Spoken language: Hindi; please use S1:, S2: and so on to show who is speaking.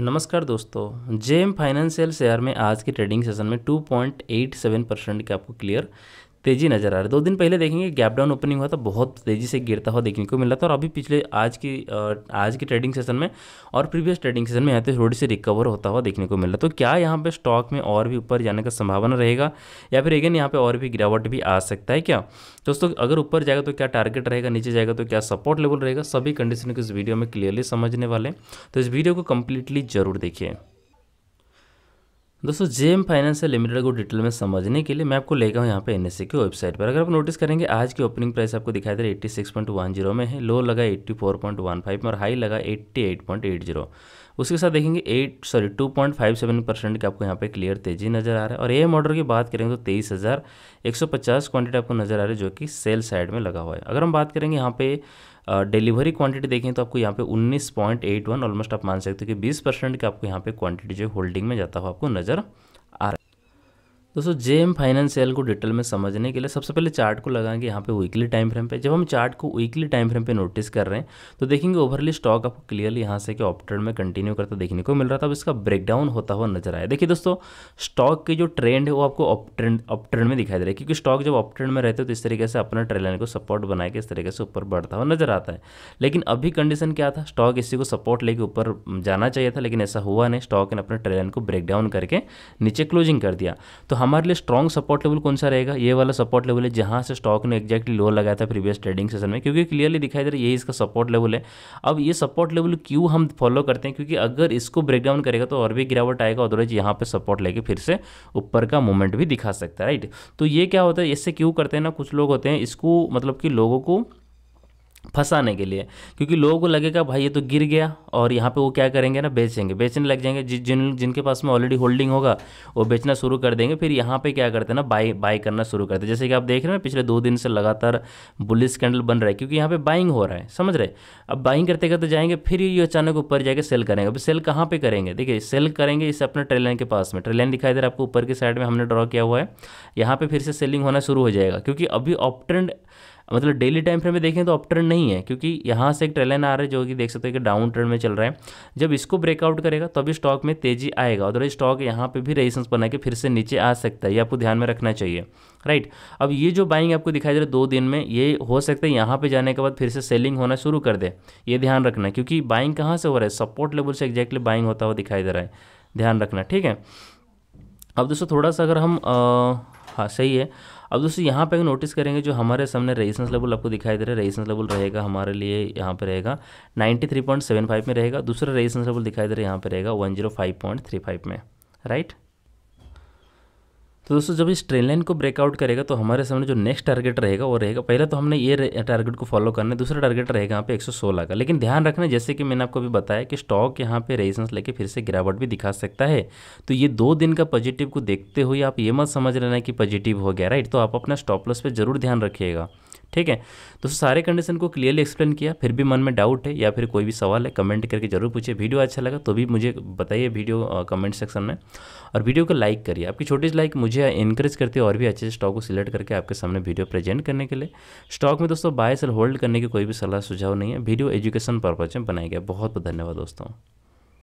S1: नमस्कार दोस्तों जेएम फाइनेंशियल शेयर में आज के ट्रेडिंग सेशन में 2.87 परसेंट के आपको क्लियर तेजी नज़र आ रहा है दो दिन पहले देखेंगे गैप डाउन ओपनिंग हुआ था बहुत तेज़ी से गिरता हुआ देखने को मिला था और अभी पिछले आज की आज की ट्रेडिंग सेशन में और प्रीवियस ट्रेडिंग सेशन में यहाँ पर थोड़ी सी रिकवर होता हुआ देखने को मिला तो क्या यहाँ पे स्टॉक में और भी ऊपर जाने का संभावना रहेगा या फिर अगेन यहाँ पर और भी गिरावट भी आ सकता है क्या दोस्तों अगर ऊपर जाएगा तो क्या टारगेट रहेगा नीचे जाएगा तो क्या सपोर्ट लेवल रहेगा सभी कंडीशन को इस वीडियो में क्लियरली समझने वाले तो इस वीडियो को कम्प्लीटली जरूर देखिए दोस्तों जेम फाइनेंशियल लिमिटेड को डिटेल में समझने के लिए मैं आपको लेकर हूँ यहाँ पे एनएससी e की वेबसाइट पर अगर आप नोटिस करेंगे आज की ओपनिंग प्राइस आपको दिखाई दे रहा है eighty six point one zero में है लो लगा eighty four point one five में और हाई लगा eighty eight point eight zero उसके साथ देखेंगे eight sorry two point five seven percent के आपको यहाँ पे क्लियर तेजी नज़र आ रहा है और एम मॉडल की बात करेंगे तो तेईस हज़ार एक सौ पचास क्वान्टिटी आपको नज़र आ रही है जो कि सेल साइड में लगा हुआ है अगर हम बात करेंगे यहाँ पे डिलीवरी क्वांटिटी देखें तो आपको यहाँ पे 19.81 ऑलमोस्ट आप मान सकते हो कि 20 परसेंट के आपको यहाँ पे क्वांटिटी जो होल्डिंग में जाता हुआ आपको नज़र दोस्तों एम फाइनेंशियल को डिटेल में समझने के लिए सबसे पहले चार्ट को लगाएंगे यहाँ पे वीकली टाइम फ्रेम पे जब हम चार्ट को वीकली टाइम फ्रेम पे नोटिस कर रहे हैं तो देखेंगे ओवरली स्टॉक आपको क्लियरली यहाँ से कि में कंटिन्यू करता देखने को मिल रहा था अब इसका ब्रेकडाउन होता हुआ नजर आया देखिए दोस्तों स्टॉक की जो ट्रेंड है वो आपको अपट्रेंड में दिखाई दे रहा है क्योंकि स्टॉक जब अपट्रेंड में रहते हो तो इस तरीके से अपना ट्रेलाइन को सपोर्ट बना के इस तरीके से ऊपर बढ़ता हुआ नजर आता है लेकिन अभी कंडीशन क्या था स्टॉक इसी को सपोर्ट लेके ऊपर जाना चाहिए था लेकिन ऐसा हुआ नहीं स्टॉक ने अपने ट्रेलाइन को ब्रेकडाउन करके नीचे क्लोजिंग कर दिया तो हम हमारे लिए स्ट्रॉन्ग सपोर्ट लेवल कौन सा रहेगा ये वाला सपोर्ट लेवल है जहाँ से स्टॉक ने एक्जैक्टली लो लगाया था प्रीवियस ट्रेडिंग सेशन में क्योंकि क्लियरली दिखाई दे रहा है यही इसका सपोर्ट लेवल है अब ये सपोर्ट लेवल क्यों हम फॉलो करते हैं क्योंकि अगर इसको ब्रेकडाउन करेगा तो और भी गिरावट आएगा अदरवाइज यहाँ पर सपोर्ट लेके फिर से ऊपर का मूवमेंट भी दिखा सकता है राइट तो ये क्या होता है इससे क्यों करते हैं ना कुछ लोग होते हैं इसको मतलब कि लोगों को फंसाने के लिए क्योंकि लोगों को लगेगा भाई ये तो गिर गया और यहाँ पे वो क्या करेंगे ना बेचेंगे बेचने लग जाएंगे जि, जिन जिनके पास में ऑलरेडी होल्डिंग होगा वो बेचना शुरू कर देंगे फिर यहाँ पे क्या करते हैं ना बाई बाई करना शुरू करते हैं जैसे कि आप देख रहे हैं पिछले दो दिन से लगातार बुलिस कैंडल बन रहा है क्योंकि यहाँ पर बाइंग हो रहा है समझ रहे अब बाइंग करते करते जाएंगे फिर ये अचानक ऊपर जाके सेल करेंगे अब सेल कहाँ पर करेंगे देखिए सेल करेंगे इसे अपने ट्रेलाइन के पास में ट्रेलाइन दिखाई दे रहा है आपको ऊपर की साइड में हमने ड्रॉ किया हुआ है यहाँ पर फिर से सेलिंग होना शुरू हो जाएगा क्योंकि अभी ऑप्टेंड मतलब डेली टाइम फ्रेम में देखें तो अप ट्रेंड नहीं है क्योंकि यहाँ से एक ट्रेलाइन आ रहा है जो कि देख सकते हैं कि डाउन ट्रेंड में चल रहा है जब इसको ब्रेकआउट करेगा तभी स्टॉक में तेजी आएगा अदरवाइज स्टॉक यहाँ पर भी रेजिस्टेंस बना के फिर से नीचे आ सकता है ये आपको ध्यान में रखना चाहिए राइट अब ये जो बाइंग आपको दिखाई दे रहा है दो दिन में ये हो सकता है यहाँ पर जाने के बाद फिर से सेलिंग होना शुरू कर दे ये ध्यान रखना क्योंकि बाइंग कहाँ से हो रहा है सपोर्ट लेवल से एग्जैक्टली बाइंग होता हुआ दिखाई दे रहा है ध्यान रखना ठीक है अब दोस्तों थोड़ा सा अगर हम हाँ सही है अब दोस्तों यहाँ पे नोटिस करेंगे जो हमारे सामने रेजिस्टेंस लेवल आपको दिखाई दे रहा है रेजिस्टेंस लेवल रहेगा हमारे लिए यहाँ पे रहेगा 93.75 में रहेगा दूसरा रेजिस्टेंस लेवल दिखाई दे रहा है यहाँ पे रहेगा 105.35 में राइट तो दोस्तों जब इस ट्रेन लाइन को ब्रेकआउट करेगा तो हमारे सामने जो नेक्स्ट टारगेट रहेगा वो रहेगा पहले तो हमने ये टारगेट को फॉलो करना है दूसरा टारगेट रहेगा यहाँ पे 116 का लेकिन ध्यान रखना जैसे कि मैंने आपको भी बताया कि स्टॉक यहाँ पे रेजिस्टेंस लेके फिर से गिरावट भी दिखा सकता है तो ये दो दिन का पॉजिटिव को देखते हुए आप ये मत समझ हैं कि पॉजिटिव हो गया राइट तो आप अपना स्टॉप लॉस पर जरूर ध्यान रखिएगा ठीक है दोस्तों सारे कंडीशन को क्लियरली एक्सप्लेन किया फिर भी मन में डाउट है या फिर कोई भी सवाल है कमेंट करके जरूर पूछिए वीडियो अच्छा लगा तो भी मुझे बताइए वीडियो कमेंट सेक्शन में और वीडियो को लाइक करिए आपकी छोटी लाइक मुझे इंकरेज करती है और भी अच्छे से स्टॉक को सिलेक्ट करके आपके सामने वीडियो प्रेजेंट करने के लिए स्टॉक में दोस्तों बाय सेल होल्ड करने की कोई भी सलाह सुझाव नहीं है वीडियो एजुकेशन पर्पज में बनाया गया बहुत बहुत धन्यवाद दोस्तों